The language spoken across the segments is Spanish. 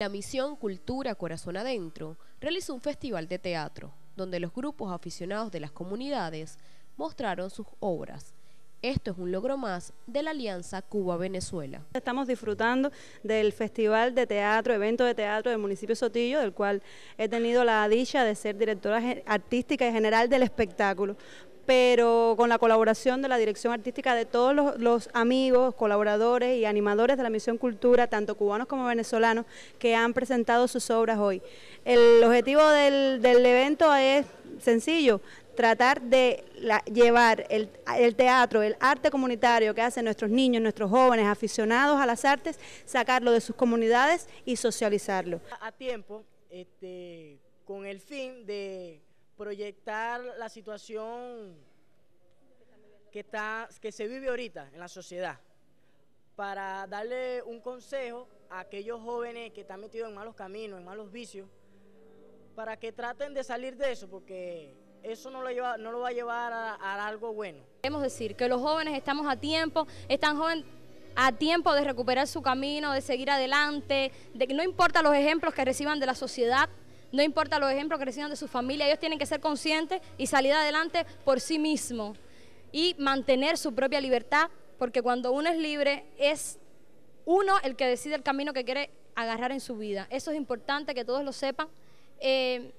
La misión Cultura Corazón Adentro realizó un festival de teatro, donde los grupos aficionados de las comunidades mostraron sus obras. Esto es un logro más de la Alianza Cuba-Venezuela. Estamos disfrutando del Festival de Teatro, evento de teatro del municipio Sotillo, del cual he tenido la dicha de ser directora artística y general del espectáculo pero con la colaboración de la dirección artística de todos los, amigos, colaboradores y animadores de la Misión Cultura, tanto cubanos como venezolanos, que han presentado sus obras hoy. El objetivo del, evento es sencillo, tratar de llevar el, teatro, el arte comunitario que hacen nuestros niños, nuestros jóvenes aficionados a las artes, sacarlo de sus comunidades y socializarlo. A tiempo, este, con el fin de proyectar la situación que, está, que se vive ahorita en la sociedad para darle un consejo a aquellos jóvenes que están metidos en malos caminos, en malos vicios, para que traten de salir de eso, porque eso no lo, no lo va a llevar a, algo bueno. Queremos decir que los jóvenes estamos a tiempo, están jóvenes a tiempo de recuperar su camino, de seguir adelante, no importa los ejemplos que reciban de la sociedad, no importa los ejemplos que reciban de su familia, ellos tienen que ser conscientes y salir adelante por sí mismos y mantener su propia libertad, porque cuando uno es libre es uno el que decide el camino que quiere agarrar en su vida. Eso es importante que todos lo sepan. Eh,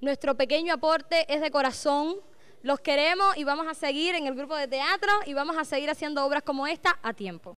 nuestro pequeño aporte es de corazón. Los queremos y vamos a seguir en el grupo de teatro y vamos a seguir haciendo obras como esta a tiempo.